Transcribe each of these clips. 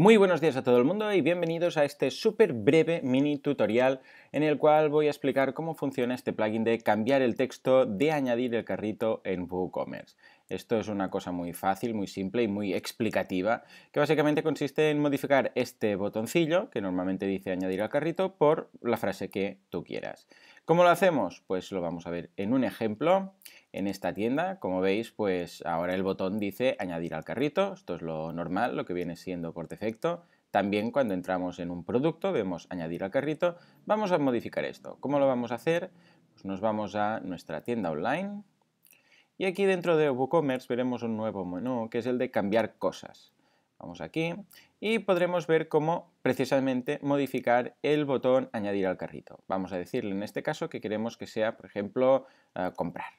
Muy buenos días a todo el mundo y bienvenidos a este súper breve mini tutorial en el cual voy a explicar cómo funciona este plugin de cambiar el texto de añadir el carrito en WooCommerce. Esto es una cosa muy fácil, muy simple y muy explicativa, que básicamente consiste en modificar este botoncillo, que normalmente dice añadir al carrito, por la frase que tú quieras. ¿Cómo lo hacemos? Pues lo vamos a ver en un ejemplo. En esta tienda, como veis, pues ahora el botón dice añadir al carrito. Esto es lo normal, lo que viene siendo por defecto. También cuando entramos en un producto, vemos añadir al carrito. Vamos a modificar esto. ¿Cómo lo vamos a hacer? Pues nos vamos a nuestra tienda online. Y aquí dentro de WooCommerce veremos un nuevo menú, que es el de cambiar cosas. Vamos aquí y podremos ver cómo precisamente modificar el botón añadir al carrito. Vamos a decirle en este caso que queremos que sea, por ejemplo, eh, comprar.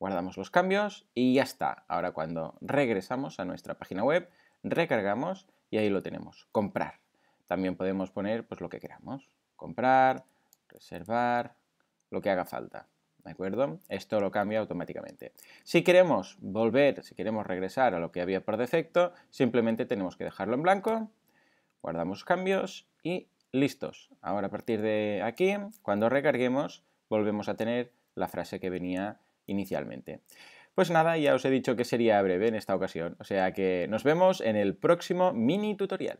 Guardamos los cambios y ya está. Ahora cuando regresamos a nuestra página web, recargamos y ahí lo tenemos, comprar. También podemos poner pues, lo que queramos, comprar, reservar, lo que haga falta. ¿de acuerdo? Esto lo cambia automáticamente. Si queremos volver, si queremos regresar a lo que había por defecto, simplemente tenemos que dejarlo en blanco, guardamos cambios y listos. Ahora a partir de aquí, cuando recarguemos, volvemos a tener la frase que venía inicialmente. Pues nada, ya os he dicho que sería breve en esta ocasión, o sea que nos vemos en el próximo mini tutorial.